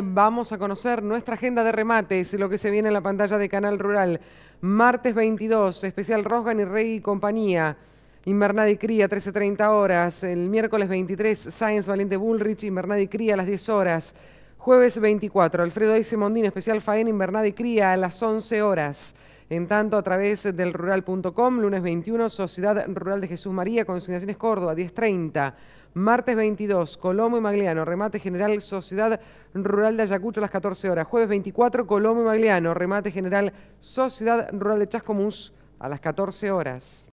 Vamos a conocer nuestra agenda de remates, lo que se viene en la pantalla de Canal Rural. Martes 22, especial Rosgan y Rey y compañía. Invernada y Cría, 13.30 horas. El miércoles 23, Science Valente Bullrich, Invernada y Cría a las 10 horas. Jueves 24, Alfredo Simondino, especial Faen Invernada y Cría a las 11 horas. En tanto, a través del rural.com, lunes 21, Sociedad Rural de Jesús María, Consignaciones Córdoba, 10.30. Martes 22, Colomo y Magliano, remate general Sociedad Rural de Ayacucho a las 14 horas. Jueves 24, Colomo y Magliano, remate general Sociedad Rural de Chascomús a las 14 horas.